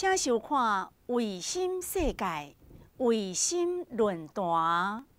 请收看《卫星世界》卫星论坛。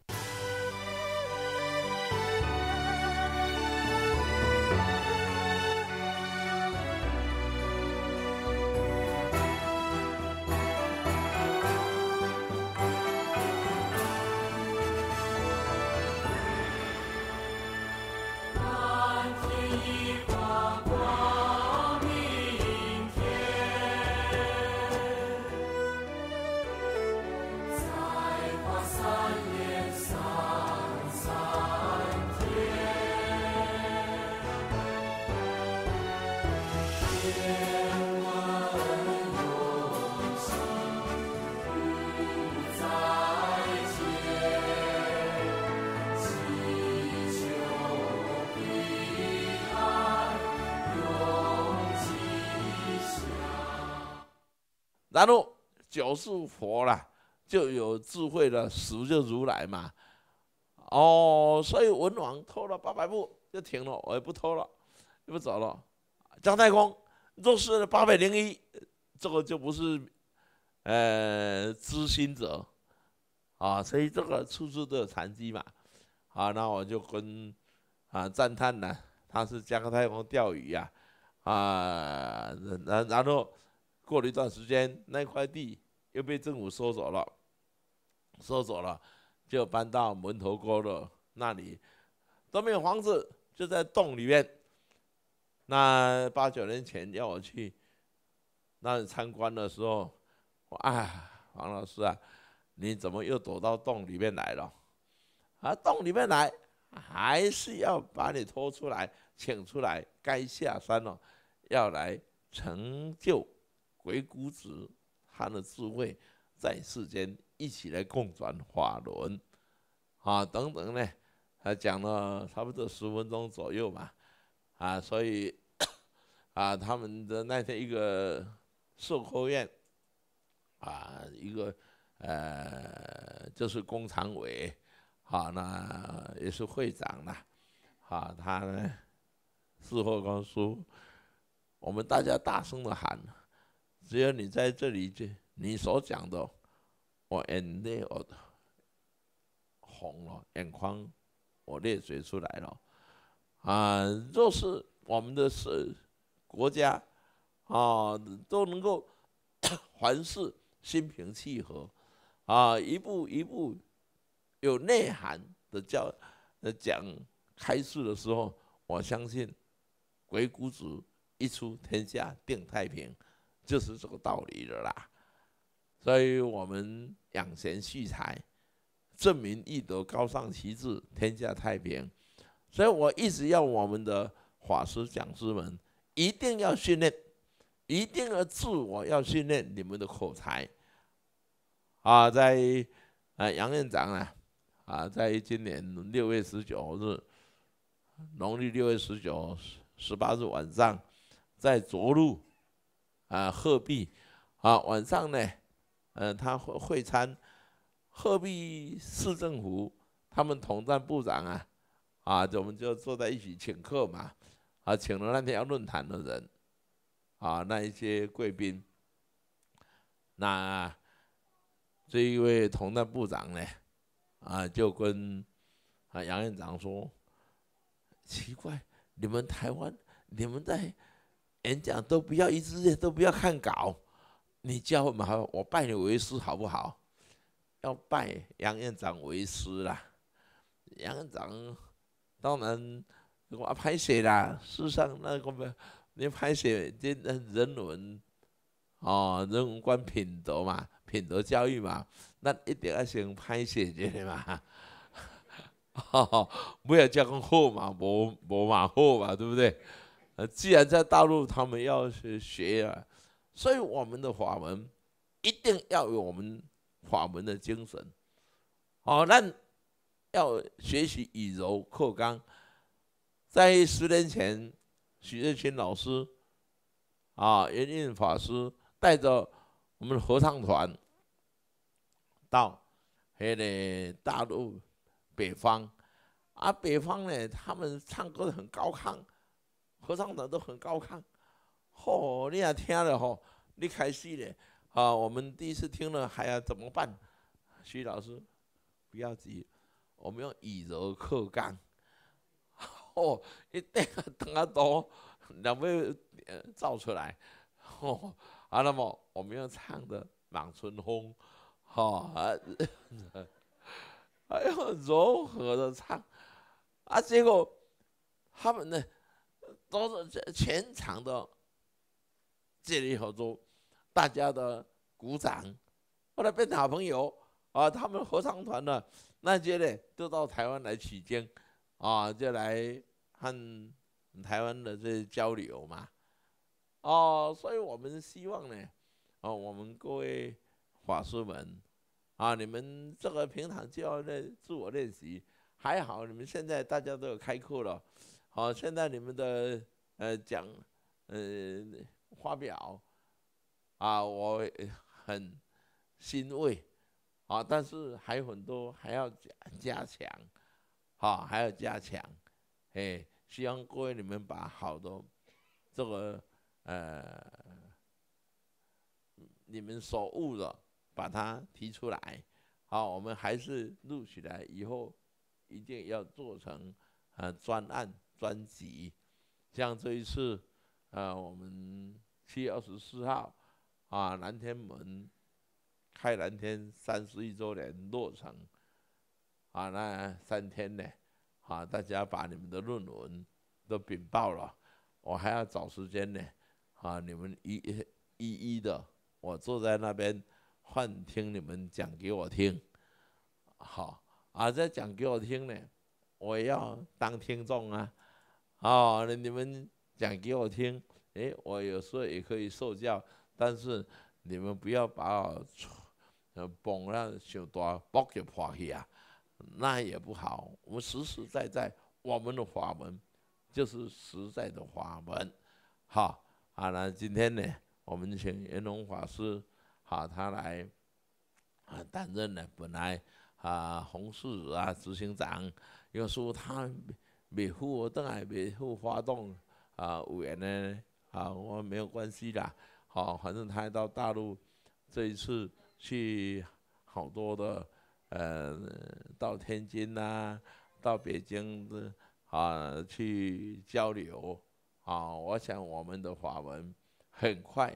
然后九是佛啦，就有智慧了；死就如来嘛。哦，所以文王偷了八百步就停了，我也不偷了，就不走了。姜太公做是八百零一，这个就不是呃知心者啊。所以这个处处都有残疾嘛。啊，那我就跟啊赞叹呢，他是姜太公钓鱼呀，啊，然然后。过了一段时间，那块地又被政府收走了，收走了，就搬到门头沟的那里，都没有房子，就在洞里面。那八九年前要我去那里参观的时候，我啊，王老师啊，你怎么又躲到洞里面来了？啊，洞里面来，还是要把你拖出来，请出来，该下山了，要来成就。鬼谷子，他的智慧在世间一起来共转法轮啊，等等呢，他讲了差不多十分钟左右吧，啊，所以啊，他们的那天一个售科院啊，一个呃，就是工常委，啊，那也是会长啦，啊，他呢事后公叔，我们大家大声的喊。只要你在这里，就你所讲的，我眼泪我红了，眼眶我泪水出来了。啊，若是我们的是国家啊都能够凡 事心平气和，啊一步一步有内涵的教、的讲、开示的时候，我相信鬼谷子一出，天下定太平。就是这个道理的啦，所以我们养贤蓄才，证明易德，高尚其志，天下太平。所以我一直要我们的法师讲师们一定要训练，一定要自我要训练你们的口才。啊，在啊杨院长啊，啊在今年六月十九日，农历六月十九十十八日晚上，在涿鹿。啊，鹤壁，啊，晚上呢，嗯，他会会餐，鹤壁市政府他们统战部长啊，啊，我们就坐在一起请客嘛，啊，请了那天要论坛的人，啊，那一些贵宾，那这一位统战部长呢，啊，就跟啊杨院长说，奇怪，你们台湾，你们在。演讲都不要一字字都不要看稿，你教我们好，我拜你为师好不好？要拜杨院长为师啦。杨院长当然我拍血啦，世上那个不，你拍血的人文，哦，人文关品德嘛，品德教育嘛，那一定要先写血的嘛。哈 哈，不要讲好嘛，无无嘛好嘛，对不对？呃，既然在大陆，他们要学学啊，所以我们的法门一定要有我们法门的精神。哦，那要学习以柔克刚。在十年前，许志清老师啊，圆印法师带着我们合唱团到那个大陆北方，啊，北方呢，他们唱歌很高亢。合唱的都很高亢，吼！你也听了吼，你开心嘞啊！我们第一次听了还要怎么办？徐老师，不要急，我们用以柔克刚。吼！一点等阿多，两位呃，照出来。吼！啊，那么我们要唱的《满春风》，吼啊！哎呦，柔和的唱，啊，结果他们呢？都是全场的接力合作，大家的鼓掌。后来变成好朋友啊，他们合唱团的那些呢都到台湾来取经，啊，就来和台湾的这些交流嘛。哦，所以我们希望呢，哦，我们各位法师们，啊，你们这个平常就要在自我练习，还好你们现在大家都有开课了。好，现在你们的呃讲，呃发表，啊，我很欣慰，啊，但是还有很多还要加加强，好，还要加强，哎，希望各位你们把好的这个呃你们所悟的把它提出来，好，我们还是录起来，以后一定要做成呃专案。专辑，像这一次，啊，我们七月二十四号，啊，南天门开蓝天三十一周年落成，啊，那三天呢，啊，大家把你们的论文都禀报了，我还要找时间呢，啊，你们一一一的，我坐在那边幻听你们讲给我听，好，啊，再讲给我听呢，我要当听众啊。啊，那你们讲给我听，哎，我有时候也可以受教，但是你们不要把我捧了，就大宝给破去啊，那也不好。我们实实在在，我们的法门就是实在的法门，好。啊，那今天呢，我们请袁隆法师，啊，他来啊担任呢，本来啊世寺啊执行长，因为说他。未付我动还未付发动啊！有安呢？啊，我没有关系啦。吼，反正他到大陆这一次去好多的，呃，到天津呐，到北京的啊，去交流啊。我想我们的法文很快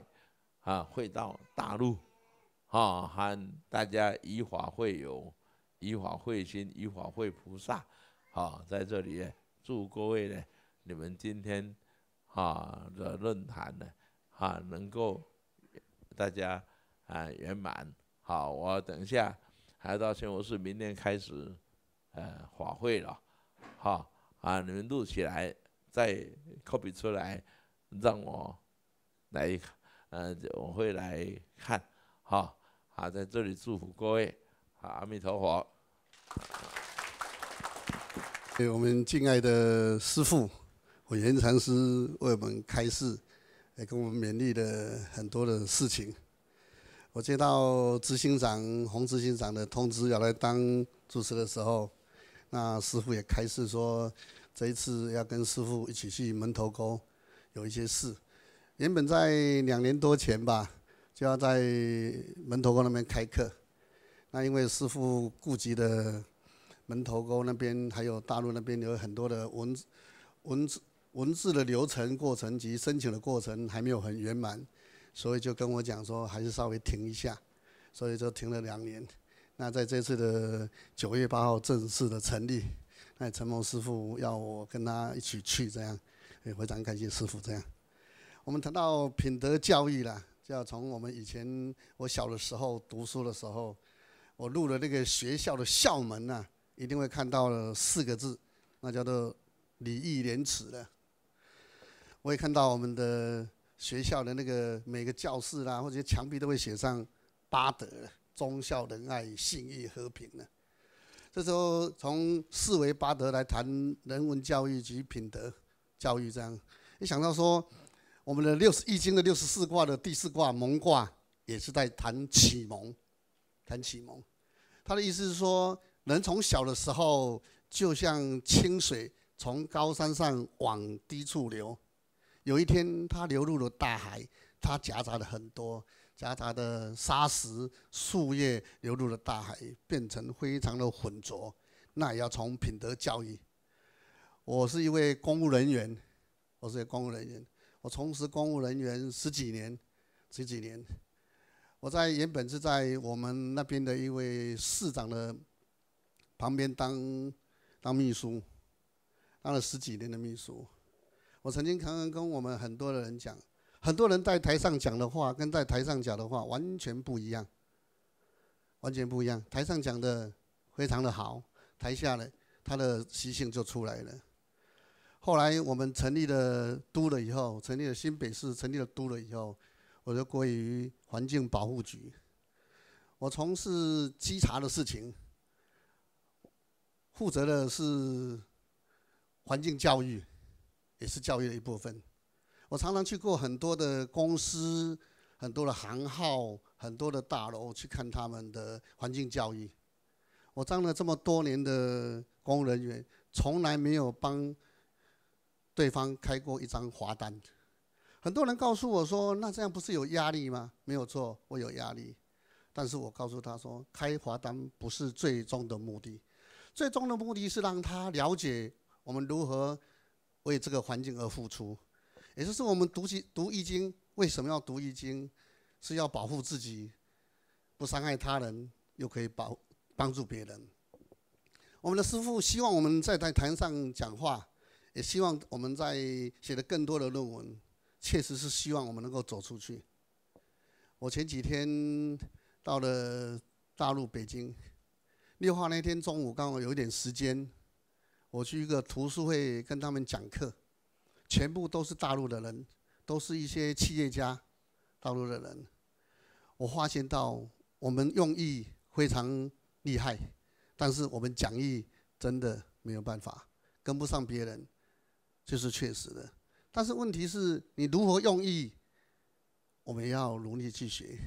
啊，会到大陆啊，和大家以法会友，以法会心，以法会菩萨。好，在这里。祝各位呢，你们今天啊的论坛呢，啊能够大家啊圆满。好，我等一下还要到宣武寺，明天开始呃法会了，好啊你们录起来再 copy 出来，让我来，嗯我会来看，好，啊在这里祝福各位，好阿弥陀佛。对我们敬爱的师父，我严禅师为我们开示，也跟我们勉励的很多的事情。我接到执行长洪执行长的通知，要来当主持的时候，那师父也开示说，这一次要跟师父一起去门头沟，有一些事。原本在两年多前吧，就要在门头沟那边开课，那因为师父顾及的。门头沟那边还有大陆那边有很多的文字、文字、文字的流程过程及申请的过程还没有很圆满，所以就跟我讲说还是稍微停一下，所以就停了两年。那在这次的九月八号正式的成立，那陈谋师傅要我跟他一起去，这样也非常感谢师傅。这样，我们谈到品德教育啦，就要从我们以前我小的时候读书的时候，我入了那个学校的校门呐。一定会看到了四个字，那叫做“礼义廉耻”的。我也看到我们的学校的那个每个教室啦，或者墙壁都会写上八德：忠孝仁爱、信义和平的。这时候从四维八德来谈人文教育及品德教育，这样一想到说，我们的《六十易经》的六十四卦的第四卦蒙卦，也是在谈启蒙，谈启蒙。他的意思是说。人从小的时候就像清水从高山上往低处流，有一天它流入了大海，它夹杂了很多夹杂的沙石树叶流入了大海，变成非常的浑浊。那也要从品德教育。我是一位公务人员，我是公务人员，我从事公务人员十几年，十几年，我在原本是在我们那边的一位市长的。旁边当当秘书，当了十几年的秘书。我曾经常常跟我们很多的人讲，很多人在台上讲的话，跟在台上讲的话完全不一样，完全不一样。台上讲的非常的好，台下的他的习性就出来了。后来我们成立了都了以后，成立了新北市，成立了都了以后，我就归于环境保护局，我从事稽查的事情。负责的是环境教育，也是教育的一部分。我常常去过很多的公司、很多的行号、很多的大楼去看他们的环境教育。我当了这么多年的公务人员，从来没有帮对方开过一张罚单。很多人告诉我说：“那这样不是有压力吗？”没有错，我有压力。但是我告诉他说，开罚单不是最终的目的。最终的目的是让他了解我们如何为这个环境而付出，也就是我们读经读易经为什么要读易经，是要保护自己，不伤害他人，又可以保帮助别人。我们的师父希望我们在在台上讲话，也希望我们在写的更多的论文，确实是希望我们能够走出去。我前几天到了大陆北京。六号那天中午刚好有一点时间，我去一个图书会跟他们讲课，全部都是大陆的人，都是一些企业家，大陆的人。我发现到我们用意非常厉害，但是我们讲义真的没有办法跟不上别人，这是确实的。但是问题是，你如何用意，我们要努力去学，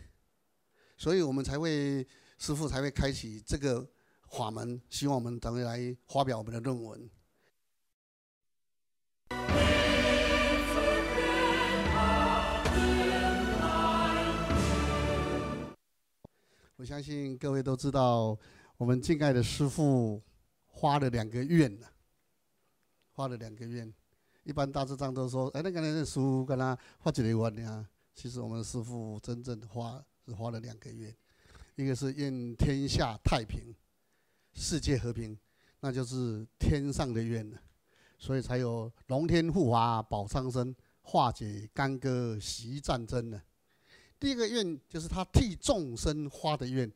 所以我们才会师傅才会开启这个。法门，希望我们等于来发表我们的论文。我相信各位都知道，我们敬爱的师父花了两个月呢，花了两个月。一般大智长都说：“哎，那个那叔跟他发几连环呢？”其实我们师父真正花是花了两个月，一个是愿天下太平。世界和平，那就是天上的愿了，所以才有龙天护法保苍生，化解干戈息战争呢。第一个愿就是他替众生发的愿，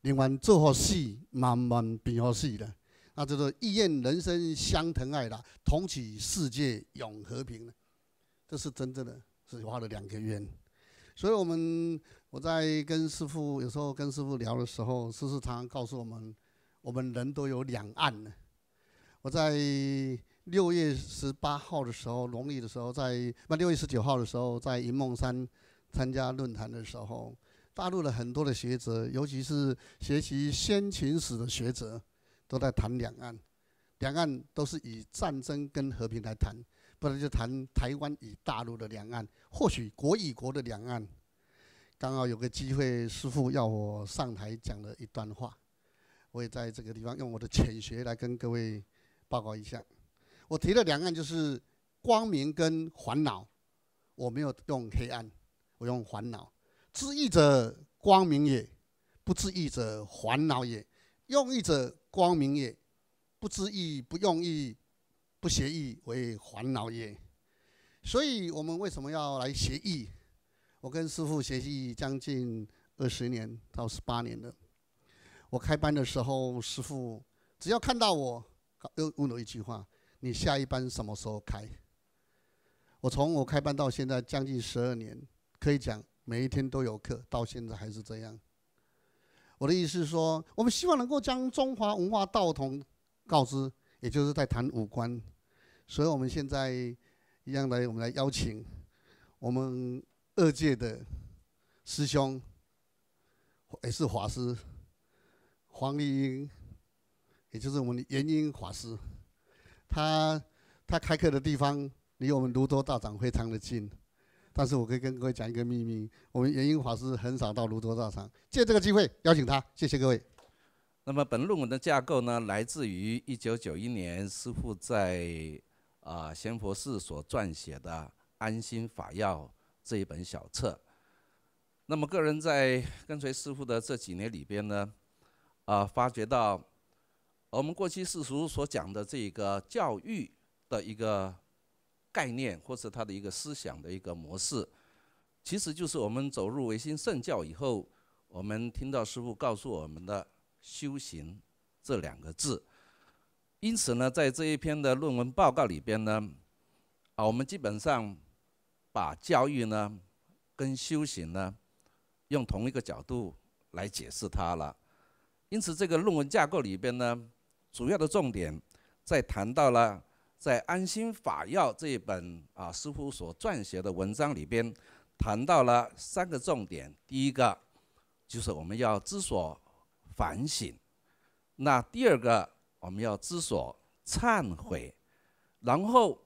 另外做好事慢慢变好事的，那叫做一愿人生相疼爱啦，同祈世界永和平这是真正的是发了两个愿，所以我们我在跟师父有时候跟师父聊的时候，师父常常告诉我们。我们人都有两岸呢。我在六月十八号的时候，农历的时候，在那六月十九号的时候，在云梦山参加论坛的时候，大陆的很多的学者，尤其是学习先秦史的学者，都在谈两岸。两岸都是以战争跟和平来谈，不然就谈台湾与大陆的两岸，或许国与国的两岸。刚好有个机会，师傅要我上台讲了一段话。我也在这个地方用我的浅学来跟各位报告一下。我提了两岸，就是光明跟烦恼。我没有用黑暗，我用烦恼。知义者光明也，不知义者烦恼也。用义者光明也，不知义、不用义、不协义为烦恼也。所以，我们为什么要来协义？我跟师傅协习将近二十年到十八年了。我开班的时候，师傅只要看到我，又问了一句话：“你下一班什么时候开？”我从我开班到现在将近十二年，可以讲每一天都有课，到现在还是这样。我的意思是说，我们希望能够将中华文化道统告知，也就是在谈五官。所以我们现在一样来，我们来邀请我们二届的师兄，也是华师。黄丽英，也就是我们的圆瑛法师，他他开课的地方离我们泸州道场非常的近，但是我可以跟各位讲一个秘密：，我们元英法师很少到泸州道场，借这个机会邀请他，谢谢各位。那么，本论文的架构呢，来自于一九九一年师傅在啊贤佛寺所撰写的《安心法要》这一本小册。那么，个人在跟随师傅的这几年里边呢。啊，发觉到我们过去世俗所讲的这个教育的一个概念，或者他的一个思想的一个模式，其实就是我们走入唯心圣教以后，我们听到师父告诉我们的“修行”这两个字。因此呢，在这一篇的论文报告里边呢，啊，我们基本上把教育呢跟修行呢用同一个角度来解释它了。因此，这个论文架构里边呢，主要的重点在谈到了在安心法药这一本啊师傅所撰写的文章里边，谈到了三个重点。第一个就是我们要知所反省，那第二个我们要知所忏悔，然后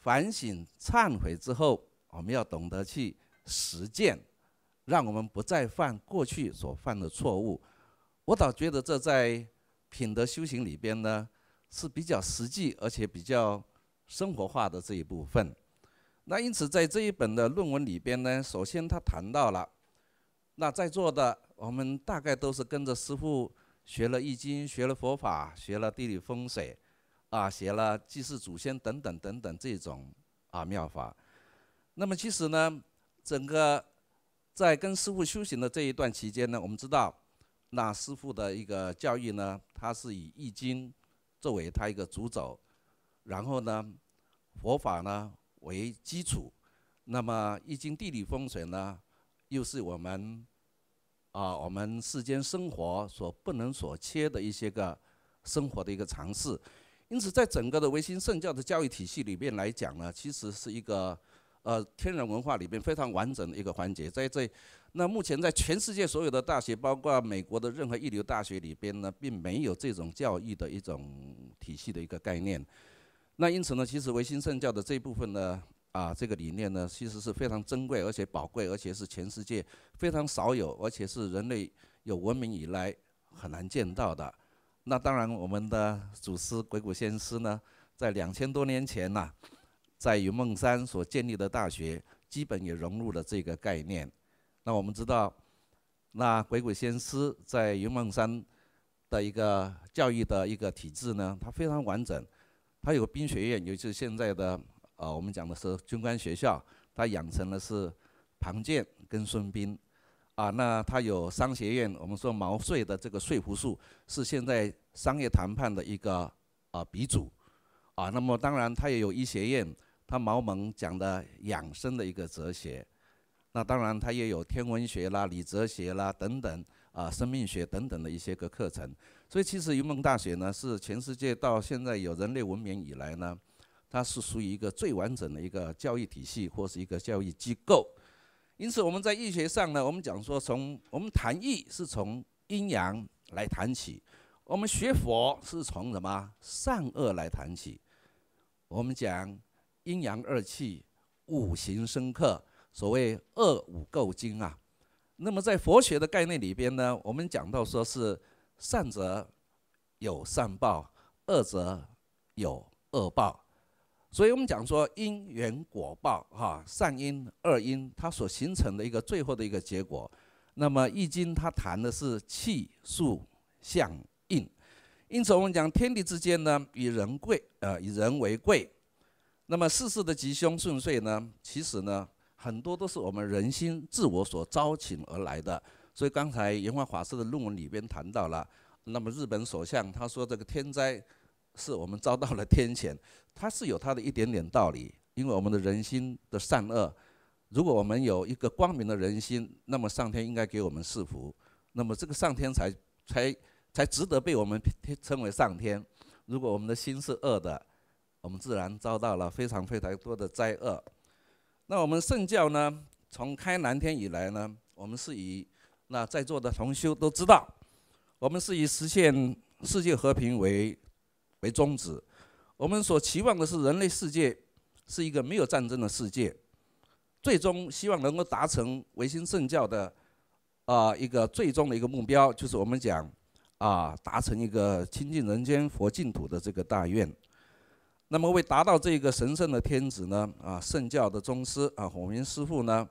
反省忏悔之后，我们要懂得去实践，让我们不再犯过去所犯的错误。我倒觉得这在品德修行里边呢，是比较实际而且比较生活化的这一部分。那因此，在这一本的论文里边呢，首先他谈到了，那在座的我们大概都是跟着师傅学了易经、学了佛法、学了地理风水，啊，学了祭祀祖先等等等等这种啊妙法。那么其实呢，整个在跟师傅修行的这一段期间呢，我们知道。那师傅的一个教育呢，他是以易经作为他一个主轴，然后呢，佛法呢为基础，那么易经地理风水呢，又是我们啊我们世间生活所不能所缺的一些个生活的一个常识，因此在整个的唯心圣教的教育体系里面来讲呢，其实是一个。呃，天然文化里边非常完整的一个环节，在这，那目前在全世界所有的大学，包括美国的任何一流大学里边呢，并没有这种教育的一种体系的一个概念。那因此呢，其实维新圣教的这部分呢，啊，这个理念呢，其实是非常珍贵，而且宝贵，而且是全世界非常少有，而且是人类有文明以来很难见到的。那当然，我们的祖师鬼谷先师呢，在两千多年前呐。在云梦山所建立的大学，基本也融入了这个概念。那我们知道，那鬼鬼先师在云梦山的一个教育的一个体制呢，它非常完整。它有兵学院，尤其是现在的啊，我们讲的是军官学校，它养成了是庞建跟孙斌。啊，那它有商学院，我们说毛遂的这个说服术是现在商业谈判的一个啊鼻祖。啊，那么当然它也有医学院。他毛蒙讲的养生的一个哲学，那当然他也有天文学啦、理哲学啦等等啊，生命学等等的一些个课程。所以，其实云梦大学呢，是全世界到现在有人类文明以来呢，它是属于一个最完整的一个教育体系或是一个教育机构。因此，我们在医学上呢，我们讲说，从我们谈医是从阴阳来谈起，我们学佛是从什么善恶来谈起，我们讲。阴阳二气，五行生克，所谓二五够精啊。那么在佛学的概念里边呢，我们讲到说是善者有善报，恶者有恶报。所以我们讲说因缘果报哈，善因、恶因，它所形成的一个最后的一个结果。那么易经它谈的是气数相应，因此我们讲天地之间呢，以人贵，呃，以人为贵。那么世事的吉凶顺遂呢？其实呢，很多都是我们人心自我所招请而来的。所以刚才严华法师的论文里边谈到了，那么日本首相他说这个天灾是我们遭到了天谴，他是有他的一点点道理。因为我们的人心的善恶，如果我们有一个光明的人心，那么上天应该给我们赐福，那么这个上天才才才值得被我们称为上天。如果我们的心是恶的，我们自然遭到了非常非常多的灾厄。那我们圣教呢？从开南天以来呢，我们是以那在座的同修都知道，我们是以实现世界和平为为宗旨。我们所期望的是人类世界是一个没有战争的世界，最终希望能够达成维新圣教的啊一个最终的一个目标，就是我们讲啊，达成一个亲近人间佛净土的这个大愿。那么为达到这个神圣的天子呢，啊，圣教的宗师啊，火明师傅呢，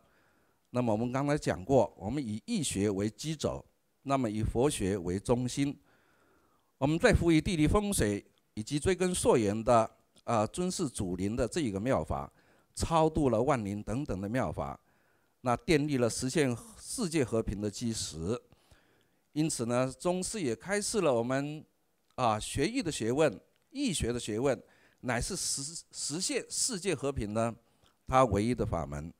那么我们刚才讲过，我们以易学为基轴，那么以佛学为中心，我们再辅以地理风水以及追根溯源的啊尊师祖灵的这一个妙法，超度了万灵等等的妙法，那奠定了实现世界和平的基石。因此呢，宗师也开设了我们啊学易的学问，易学的学问。乃是实实现世界和平呢，它唯一的法门。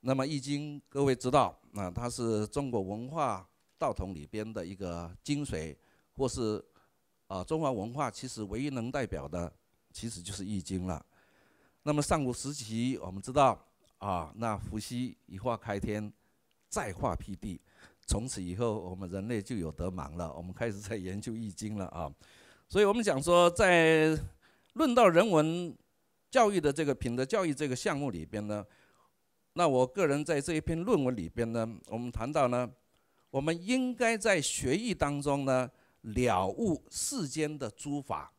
那么《易经》，各位知道，啊，它是中国文化道统里边的一个精髓，或是啊，中华文化其实唯一能代表的，其实就是《易经》了。那么上古时期，我们知道，啊，那伏羲一画开天，再画辟地，从此以后，我们人类就有得忙了，我们开始在研究《易经》了啊。所以我们讲说，在论到人文教育的这个品德教育这个项目里边呢，那我个人在这一篇论文里边呢，我们谈到呢，我们应该在学艺当中呢了悟世间的诸法，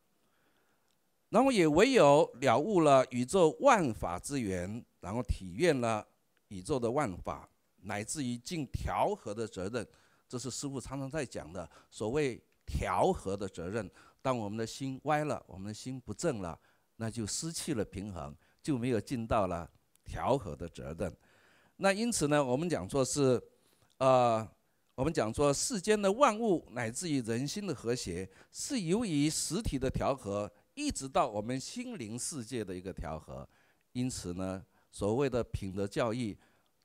然后也唯有了悟了宇宙万法之源，然后体验了宇宙的万法，乃至于尽调和的责任，这是师父常常在讲的所谓调和的责任。当我们的心歪了，我们的心不正了，那就失去了平衡，就没有尽到了调和的责任。那因此呢，我们讲说，是，呃，我们讲说世间的万物乃至于人心的和谐，是由于实体的调和，一直到我们心灵世界的一个调和。因此呢，所谓的品德教育，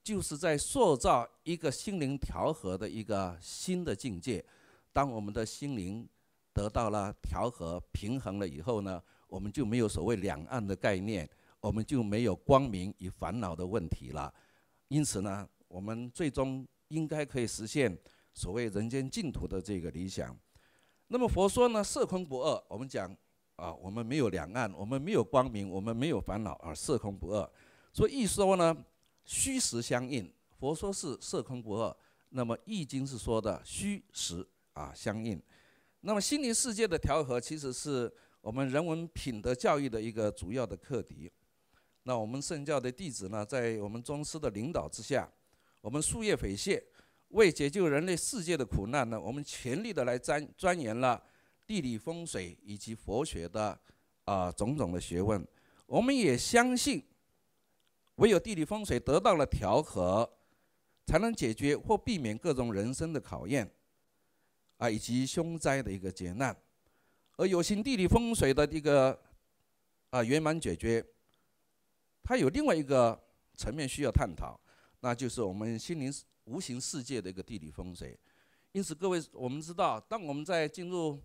就是在塑造一个心灵调和的一个新的境界。当我们的心灵，得到了调和平衡了以后呢，我们就没有所谓两岸的概念，我们就没有光明与烦恼的问题了。因此呢，我们最终应该可以实现所谓人间净土的这个理想。那么佛说呢，色空不二。我们讲啊，我们没有两岸，我们没有光明，我们没有烦恼，而色空不二。所以一说呢，虚实相应。佛说是色空不二，那么易经是说的虚实啊相应。那么心灵世界的调和，其实是我们人文品德教育的一个主要的课题。那我们圣教的弟子呢，在我们宗师的领导之下，我们夙夜匪懈，为解救人类世界的苦难呢，我们全力的来钻钻研了地理风水以及佛学的啊种种的学问。我们也相信，唯有地理风水得到了调和，才能解决或避免各种人生的考验。啊，以及凶灾的一个劫难，而有形地理风水的一个啊圆满解决，它有另外一个层面需要探讨，那就是我们心灵无形世界的一个地理风水。因此，各位我们知道，当我们在进入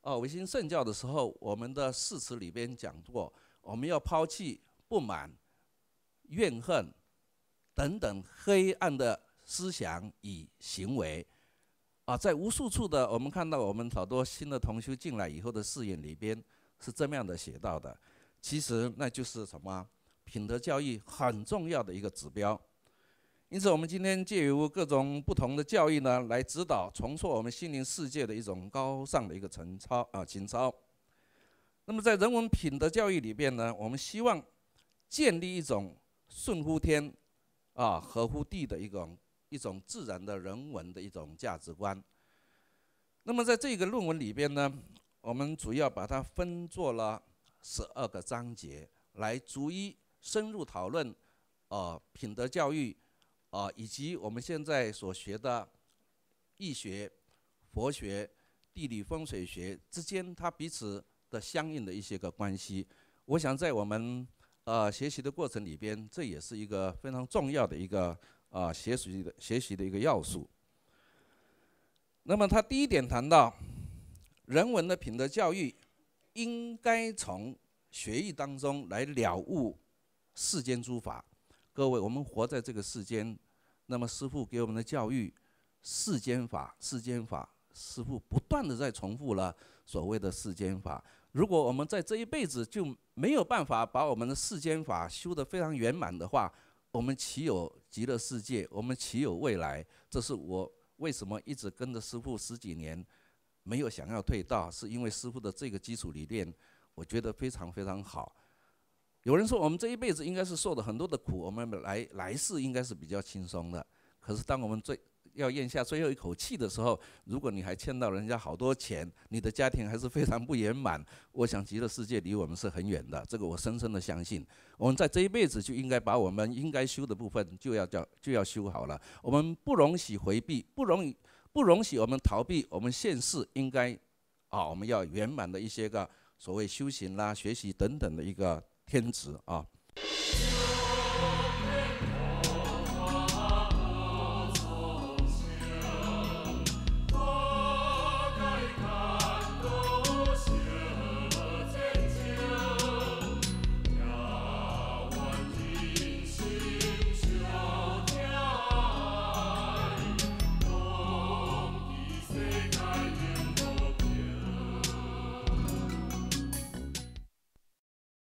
啊维新圣教的时候，我们的誓词里边讲过，我们要抛弃不满、怨恨等等黑暗的思想与行为。啊，在无数处的我们看到，我们好多新的同修进来以后的视野里边是这么样的写到的。其实那就是什么？品德教育很重要的一个指标。因此，我们今天借由各种不同的教育呢，来指导重塑我们心灵世界的一种高尚的一个情操啊，情操。那么，在人文品德教育里边呢，我们希望建立一种顺乎天、啊合乎地的一种。一种自然的人文的一种价值观。那么在这个论文里边呢，我们主要把它分作了十二个章节，来逐一深入讨论，呃，品德教育，啊，以及我们现在所学的易学、佛学、地理风水学之间它彼此的相应的一些个关系。我想在我们呃学习的过程里边，这也是一个非常重要的一个。啊，学习的学习的一个要素。那么他第一点谈到，人文的品德教育应该从学艺当中来了悟世间诸法。各位，我们活在这个世间，那么师父给我们的教育，世间法，世间法，师父不断的在重复了所谓的世间法。如果我们在这一辈子就没有办法把我们的世间法修得非常圆满的话，我们岂有极乐世界？我们岂有未来？这是我为什么一直跟着师父十几年，没有想要退道，是因为师父的这个基础理念，我觉得非常非常好。有人说我们这一辈子应该是受了很多的苦，我们来来世应该是比较轻松的。可是当我们最……要咽下最后一口气的时候，如果你还欠到人家好多钱，你的家庭还是非常不圆满，我想极乐世界离我们是很远的，这个我深深的相信。我们在这一辈子就应该把我们应该修的部分就要叫就要修好了，我们不容许回避，不容，不容许我们逃避我们现世应该，啊我们要圆满的一些个所谓修行啦、学习等等的一个天职啊。